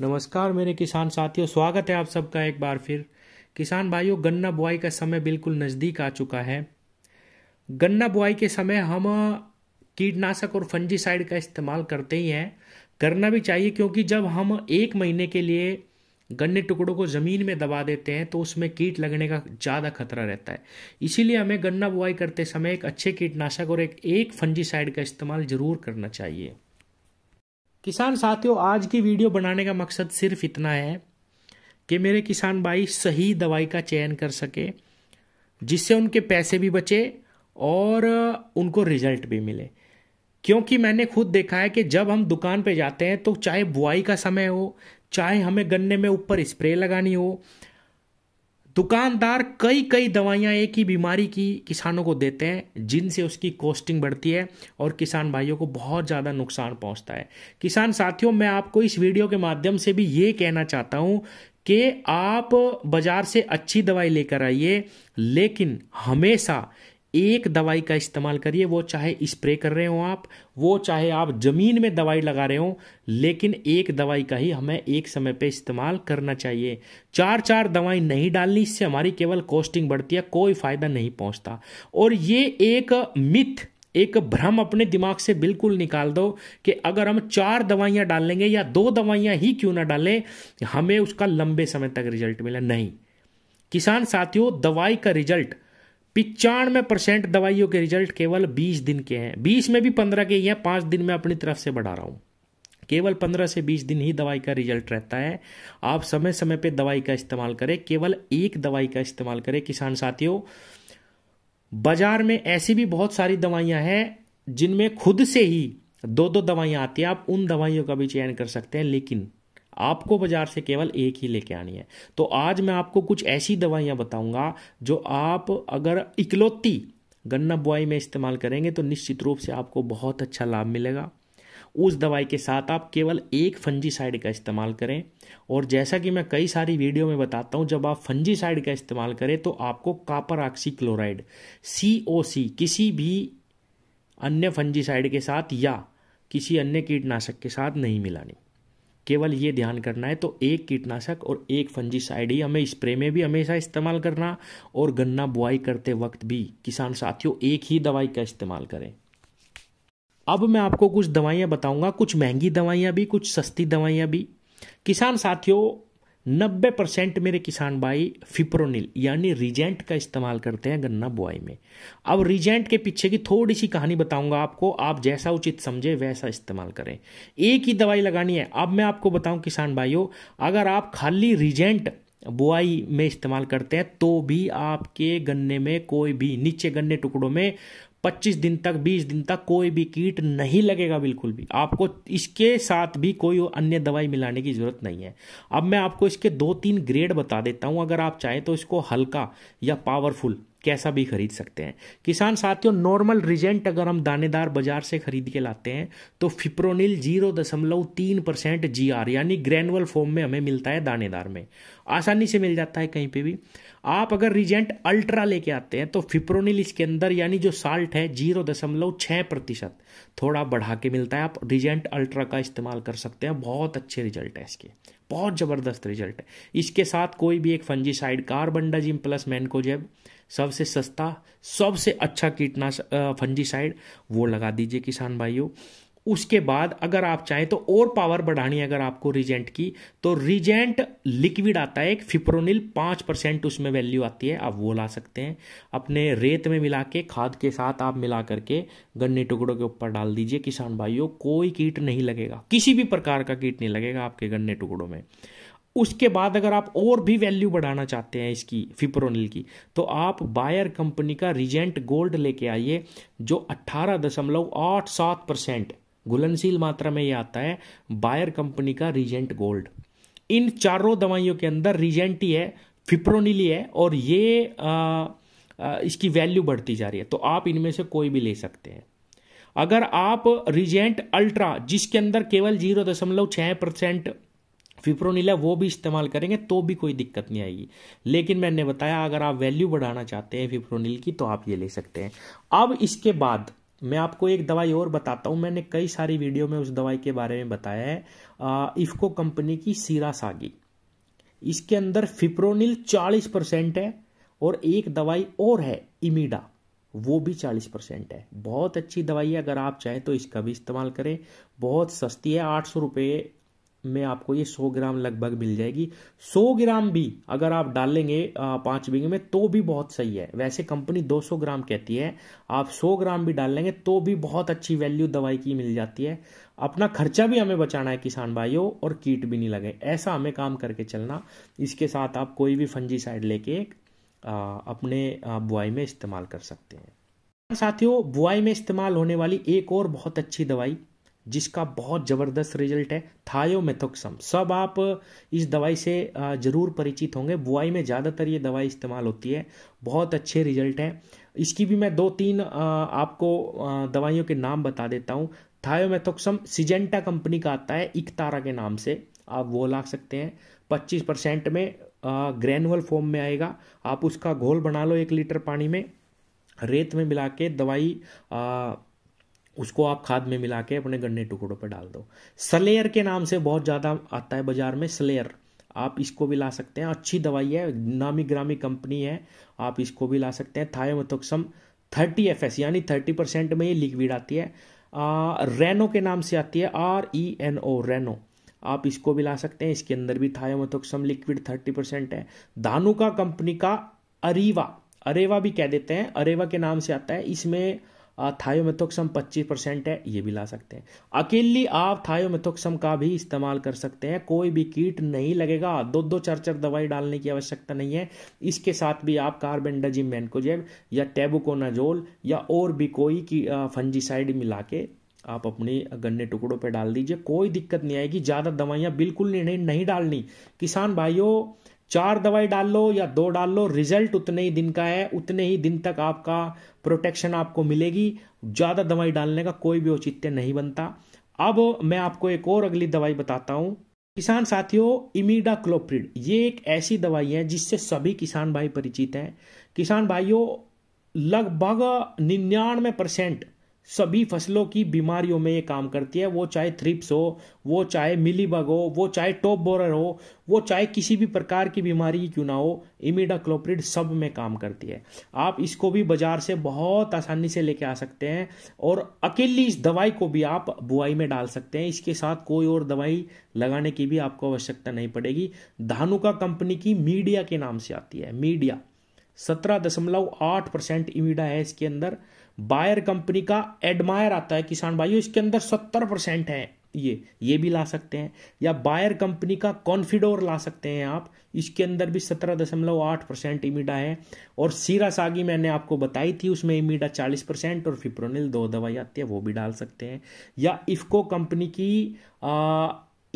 नमस्कार मेरे किसान साथियों स्वागत है आप सबका एक बार फिर किसान भाइयों गन्ना बुआई का समय बिल्कुल नज़दीक आ चुका है गन्ना बुआई के समय हम कीटनाशक और फंजीसाइड का इस्तेमाल करते ही हैं करना भी चाहिए क्योंकि जब हम एक महीने के लिए गन्ने टुकड़ों को ज़मीन में दबा देते हैं तो उसमें कीट लगने का ज़्यादा खतरा रहता है इसीलिए हमें गन्ना बुआई करते समय एक अच्छे कीटनाशक और एक एक फंजीसाइड का इस्तेमाल ज़रूर करना चाहिए किसान साथियों आज की वीडियो बनाने का मकसद सिर्फ इतना है कि मेरे किसान भाई सही दवाई का चयन कर सके जिससे उनके पैसे भी बचे और उनको रिजल्ट भी मिले क्योंकि मैंने खुद देखा है कि जब हम दुकान पे जाते हैं तो चाहे बुआई का समय हो चाहे हमें गन्ने में ऊपर स्प्रे लगानी हो दुकानदार कई कई दवाइयाँ एक ही बीमारी की किसानों को देते हैं जिनसे उसकी कॉस्टिंग बढ़ती है और किसान भाइयों को बहुत ज़्यादा नुकसान पहुंचता है किसान साथियों मैं आपको इस वीडियो के माध्यम से भी ये कहना चाहता हूँ कि आप बाज़ार से अच्छी दवाई लेकर आइए लेकिन हमेशा एक दवाई का इस्तेमाल करिए वो चाहे स्प्रे कर रहे हो आप वो चाहे आप ज़मीन में दवाई लगा रहे हो लेकिन एक दवाई का ही हमें एक समय पे इस्तेमाल करना चाहिए चार चार दवाई नहीं डालनी इससे हमारी केवल कॉस्टिंग बढ़ती है कोई फ़ायदा नहीं पहुंचता और ये एक मिथ एक भ्रम अपने दिमाग से बिल्कुल निकाल दो कि अगर हम चार दवाइयां डाल लेंगे या दो दवाइयां ही क्यों ना डालें हमें उसका लंबे समय तक रिजल्ट मिला नहीं किसान साथियों दवाई का रिजल्ट पिचानवे परसेंट दवाइयों के रिजल्ट केवल बीस दिन के हैं बीस में भी पंद्रह के ही हैं पांच दिन में अपनी तरफ से बढ़ा रहा हूं केवल पंद्रह से बीस दिन ही दवाई का रिजल्ट रहता है आप समय समय पे दवाई का इस्तेमाल करें केवल एक दवाई का इस्तेमाल करें किसान साथियों बाजार में ऐसी भी बहुत सारी दवाइयां हैं जिनमें खुद से ही दो दो दवाइयां आती हैं आप उन दवाइयों का भी चयन कर सकते हैं लेकिन आपको बाजार से केवल एक ही लेके आनी है तो आज मैं आपको कुछ ऐसी दवाइयाँ बताऊँगा जो आप अगर इकलौती गन्ना बुआई में इस्तेमाल करेंगे तो निश्चित रूप से आपको बहुत अच्छा लाभ मिलेगा उस दवाई के साथ आप केवल एक फंजी साइड का इस्तेमाल करें और जैसा कि मैं कई सारी वीडियो में बताता हूं जब आप साइड का इस्तेमाल करें तो आपको कापर ऑक्सी क्लोराइड सी किसी भी अन्य फंजी साइड के साथ या किसी अन्य कीटनाशक के साथ नहीं मिलानी केवल ये ध्यान करना है तो एक कीटनाशक और एक फंजीसाइड ही हमें स्प्रे में भी हमेशा इस्तेमाल करना और गन्ना बुआई करते वक्त भी किसान साथियों एक ही दवाई का इस्तेमाल करें अब मैं आपको कुछ दवाइयाँ बताऊंगा कुछ महंगी दवाइयाँ भी कुछ सस्ती दवाइयाँ भी किसान साथियों 90 परसेंट मेरे किसान भाई फिप्रोनिल यानी रिजेंट का इस्तेमाल करते हैं गन्ना बुआई में अब रिजेंट के पीछे की थोड़ी सी कहानी बताऊंगा आपको आप जैसा उचित समझे वैसा इस्तेमाल करें एक ही दवाई लगानी है अब मैं आपको बताऊं किसान भाइयों अगर आप खाली रिजेंट बुआई में इस्तेमाल करते हैं तो भी आपके गन्ने में कोई भी नीचे गन्ने टुकड़ों में 25 दिन तक 20 दिन तक कोई भी कीट नहीं लगेगा बिल्कुल भी आपको इसके साथ भी कोई अन्य दवाई मिलाने की ज़रूरत नहीं है अब मैं आपको इसके दो तीन ग्रेड बता देता हूँ अगर आप चाहें तो इसको हल्का या पावरफुल कैसा भी खरीद सकते हैं किसान साथियों नॉर्मल रिजेंट अगर हम दानेदार बाजार से खरीद के लाते हैं तो फिप्रोनिल जीरो दशमलव तीन परसेंट जी आर यानी ग्रैनुअल फॉर्म में हमें मिलता है दानेदार में आसानी से मिल जाता है कहीं पे भी आप अगर रिजेंट अल्ट्रा लेके आते हैं तो फिप्रोनिल इसके अंदर यानी जो साल्ट है जीरो दशमलव छः प्रतिशत थोड़ा बढ़ा के मिलता है आप रिजेंट अल्ट्रा का इस्तेमाल कर सकते हैं बहुत अच्छे रिजल्ट है इसके बहुत ज़बरदस्त रिजल्ट है इसके साथ कोई भी एक फंजीसाइड कार्बनडाजिम प्लस मैनकोजेब सबसे सस्ता सबसे अच्छा कीटनाशक फंजीसाइड वो लगा दीजिए किसान भाइयों उसके बाद अगर आप चाहें तो और पावर बढ़ानी अगर आपको रिजेंट की तो रिजेंट लिक्विड आता है एक फिप्रोनिल पाँच परसेंट उसमें वैल्यू आती है आप वो ला सकते हैं अपने रेत में मिला के खाद के साथ आप मिला करके गन्ने टुकड़ों के ऊपर डाल दीजिए किसान भाइयों कोई कीट नहीं लगेगा किसी भी प्रकार का कीट नहीं लगेगा आपके गन्ने टुकड़ों में उसके बाद अगर आप और भी वैल्यू बढ़ाना चाहते हैं इसकी फिप्रोनिल की तो आप बायर कंपनी का रिजेंट गोल्ड लेके आइए जो अट्ठारह दशमलव आठ सात परसेंट घुलनशील मात्रा में ये आता है बायर कंपनी का रिजेंट गोल्ड इन चारों दवाइयों के अंदर रिजेंट ही है फिप्रोनिल ही है और ये आ, आ, इसकी वैल्यू बढ़ती जा रही है तो आप इनमें से कोई भी ले सकते हैं अगर आप रिजेंट अल्ट्रा जिसके अंदर केवल जीरो दशमलव छह परसेंट फिप्रोनीला वो भी इस्तेमाल करेंगे तो भी कोई दिक्कत नहीं आएगी लेकिन मैंने बताया अगर आप वैल्यू बढ़ाना चाहते हैं फिप्रोनील की तो आप ये ले सकते हैं अब इसके बाद मैं आपको एक दवाई और बताता हूँ मैंने कई सारी वीडियो में उस दवाई के बारे में बताया है इफ्को कंपनी की सीरा सागी इसके अंदर फिप्रोनिल चालीस परसेंट है और एक दवाई और है इमीडा वो भी चालीस परसेंट है बहुत अच्छी दवाई है अगर आप चाहें तो इसका भी इस्तेमाल करें बहुत सस्ती है आठ सौ रुपये में आपको ये 100 ग्राम लगभग मिल जाएगी 100 ग्राम भी अगर आप डालेंगे पांच बीघे में तो भी बहुत सही है वैसे कंपनी 200 ग्राम कहती है आप 100 ग्राम भी डाल लेंगे तो भी बहुत अच्छी वैल्यू दवाई की मिल जाती है अपना खर्चा भी हमें बचाना है किसान भाइयों और कीट भी नहीं लगे ऐसा हमें काम करके चलना इसके साथ आप कोई भी फंजी साइड लेके अपने बुआई में इस्तेमाल कर सकते हैं साथियों बुआई में इस्तेमाल होने वाली एक और बहुत अच्छी दवाई जिसका बहुत ज़बरदस्त रिजल्ट है थायोमेथोक्सम सब आप इस दवाई से ज़रूर परिचित होंगे बुआई में ज़्यादातर ये दवाई इस्तेमाल होती है बहुत अच्छे रिजल्ट हैं इसकी भी मैं दो तीन आपको दवाइयों के नाम बता देता हूँ थायोमेथोक्सम सिजेंटा कंपनी का आता है इकतारा के नाम से आप वो ला सकते हैं पच्चीस परसेंट में ग्रैनुअल फॉर्म में आएगा आप उसका घोल बना लो एक लीटर पानी में रेत में मिला के दवाई आ, उसको आप खाद में मिला के अपने गन्ने टुकड़ों पर डाल दो सलेयर के नाम से बहुत ज़्यादा आता है बाज़ार में सलेयर आप इसको भी ला सकते हैं अच्छी दवाई है नामी ग्रामी कंपनी है आप इसको भी ला सकते हैं थायोमेथोक्सम थर्टी एफ एस यानी थर्टी परसेंट में ये लिक्विड आती है आ, रेनो के नाम से आती है R E N O Reno आप इसको भी ला सकते हैं इसके अंदर भी थायोमेथोक्सम लिक्विड थर्टी परसेंट है धानुका कंपनी का अरीवा अरेवा भी कह देते हैं अरेवा के नाम से आता है इसमें थायोमेथोक्सम 25 परसेंट है ये भी ला सकते हैं अकेली आप थायोमेथोक्सम का भी इस्तेमाल कर सकते हैं कोई भी कीट नहीं लगेगा दो दो चार चार दवाई डालने की आवश्यकता नहीं है इसके साथ भी आप डजिम मैनकोजेब या टेबुकोनाजोल या और भी कोई की फंजीसाइड मिला के आप अपने गन्ने टुकड़ों पर डाल दीजिए कोई दिक्कत नहीं आएगी ज़्यादा दवाइयाँ बिल्कुल नहीं, नहीं डालनी किसान भाइयों चार दवाई डाल लो या दो डाल लो रिजल्ट उतने ही दिन का है उतने ही दिन तक आपका प्रोटेक्शन आपको मिलेगी ज़्यादा दवाई डालने का कोई भी औचित्य नहीं बनता अब मैं आपको एक और अगली दवाई बताता हूँ किसान साथियों इमीडा क्लोप्रिड ये एक ऐसी दवाई है जिससे सभी किसान भाई परिचित हैं किसान भाइयों लगभग निन्यानवे परसेंट सभी फसलों की बीमारियों में ये काम करती है वो चाहे थ्रिप्स हो वो चाहे मिलीबग हो वो चाहे टॉप बोरर हो वो चाहे किसी भी प्रकार की बीमारी क्यों ना हो इमिडा क्लोप्रिड सब में काम करती है आप इसको भी बाजार से बहुत आसानी से लेके आ सकते हैं और अकेली इस दवाई को भी आप बुआई में डाल सकते हैं इसके साथ कोई और दवाई लगाने की भी आपको आवश्यकता नहीं पड़ेगी धानुका कंपनी की मीडिया के नाम से आती है मीडिया सत्रह दशमलव आठ परसेंट इमिडा है इसके अंदर बायर कंपनी का एडमायर आता है किसान भाइयों इसके अंदर सत्तर परसेंट है ये ये भी ला सकते हैं या बायर कंपनी का कॉन्फिडोर ला सकते हैं आप इसके अंदर भी सत्रह दशमलव आठ परसेंट इमिडा है और सीरा सागी मैंने आपको बताई थी उसमें इमिडा चालीस परसेंट और फिप्रोनिल दो दवाई आती है वो भी डाल सकते हैं या इफ्को कंपनी की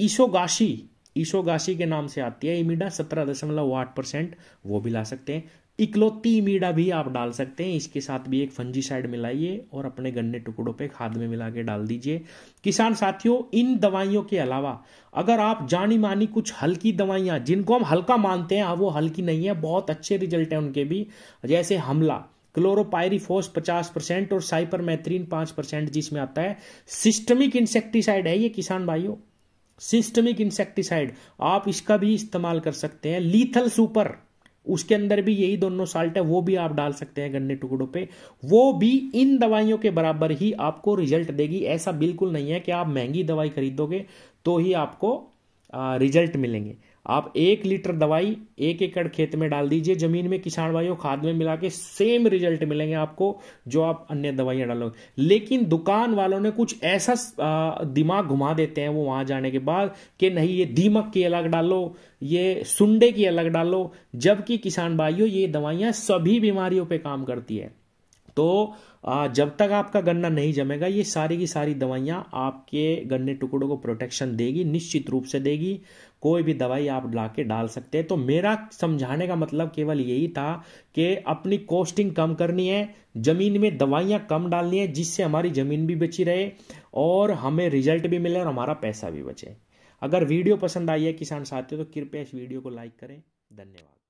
ईसोगाशी ईसोगाशी के नाम से आती है इमिडा सत्रह दशमलव आठ परसेंट वो भी ला सकते हैं इकलौती मीडा भी आप डाल सकते हैं इसके साथ भी एक फंजी साइड मिलाइए और अपने गन्ने टुकड़ों पे खाद में मिला के डाल दीजिए किसान साथियों इन दवाइयों के अलावा अगर आप जानी मानी कुछ हल्की दवाइयां जिनको हम हल्का मानते हैं हाँ, वो हल्की नहीं है बहुत अच्छे रिजल्ट हैं उनके भी जैसे हमला क्लोरोपायरीफोस 50 परसेंट और साइपरमेथ्रीन 5 परसेंट जिसमें आता है सिस्टमिक इंसेक्टिसाइड है ये किसान भाइयों सिस्टमिक इंसेक्टिसाइड आप इसका भी इस्तेमाल कर सकते हैं लीथल सुपर उसके अंदर भी यही दोनों साल्ट है वो भी आप डाल सकते हैं गन्ने टुकड़ों पे वो भी इन दवाइयों के बराबर ही आपको रिजल्ट देगी ऐसा बिल्कुल नहीं है कि आप महंगी दवाई खरीदोगे तो ही आपको रिजल्ट मिलेंगे आप एक लीटर दवाई एक एकड़ खेत में डाल दीजिए जमीन में किसान भाइयों खाद में मिला के सेम रिजल्ट मिलेंगे आपको जो आप अन्य दवाइयां डालोगे लेकिन दुकान वालों ने कुछ ऐसा दिमाग घुमा देते हैं वो वहां जाने के बाद कि नहीं ये दीमक की अलग डालो ये सुंडे की अलग डालो जबकि किसान भाइयों ये दवाइयां सभी बीमारियों पर काम करती है तो जब तक आपका गन्ना नहीं जमेगा ये सारी की सारी दवाइयाँ आपके गन्ने टुकड़ों को प्रोटेक्शन देगी निश्चित रूप से देगी कोई भी दवाई आप ला के डाल सकते हैं तो मेरा समझाने का मतलब केवल यही था कि अपनी कॉस्टिंग कम करनी है ज़मीन में दवाइयां कम डालनी है जिससे हमारी ज़मीन भी बची रहे और हमें रिजल्ट भी मिले और हमारा पैसा भी बचे अगर वीडियो पसंद आई है किसान साथियों तो कृपया इस वीडियो को लाइक करें धन्यवाद